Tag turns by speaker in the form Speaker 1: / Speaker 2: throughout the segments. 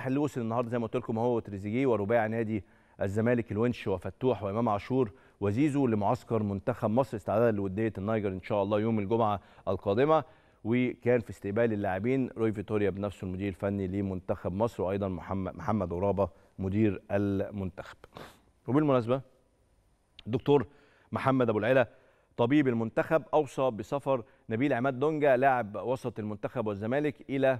Speaker 1: حلوس النهارده زي ما قلت لكم هو تريزيجيه ورباعي نادي الزمالك الونش وفتوح وامام عاشور وزيزو لمعسكر منتخب مصر استعدادا لوديه النيجر ان شاء الله يوم الجمعه القادمه وكان في استقبال اللاعبين روي فيتوريا بنفسه المدير الفني لمنتخب مصر وايضا محمد محمد غرابه مدير المنتخب. وبالمناسبه الدكتور محمد ابو العلا طبيب المنتخب اوصى بسفر نبيل عماد دونجا لاعب وسط المنتخب والزمالك الى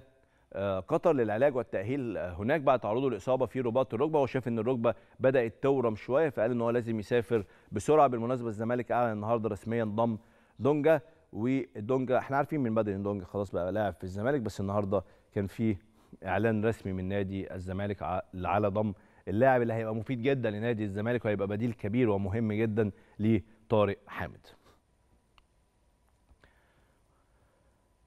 Speaker 1: آه، قطر للعلاج والتاهيل آه، هناك بعد تعرضه لاصابه في رباط الركبه وشاف ان الركبه بدات تورم شويه فقال ان هو لازم يسافر بسرعه بالمناسبه الزمالك اعلن النهارده رسميا ضم دونجا ودونجا احنا عارفين من بدري ان دونجا خلاص بقى لاعب في الزمالك بس النهارده كان في اعلان رسمي من نادي الزمالك على ضم اللاعب اللي هيبقى مفيد جدا لنادي الزمالك وهيبقى بديل كبير ومهم جدا لطارق حامد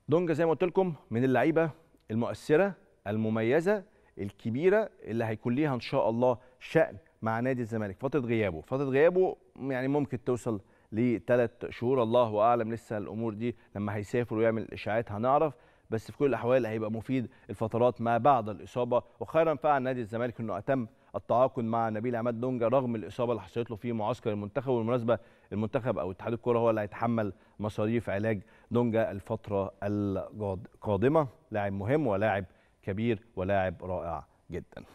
Speaker 1: دونجا زي ما قلت لكم من اللعيبه المؤثره المميزه الكبيره اللي هيكون ليها ان شاء الله شأن مع نادي الزمالك فتره غيابه فتره غيابه يعني ممكن توصل لثلاث شهور الله اعلم لسه الامور دي لما هيسافر ويعمل اشاعات هنعرف بس في كل الاحوال هيبقى مفيد الفترات ما بعد الاصابه وخيرا فعل نادي الزمالك انه اتم التعاقد مع نبيل عماد دونجا رغم الاصابه اللي حصلت له في معسكر المنتخب والمناسبه المنتخب او اتحاد الكره هو اللي هيتحمل مصاريف علاج دونجا الفتره القادمه لاعب مهم ولاعب كبير ولاعب رائع جدا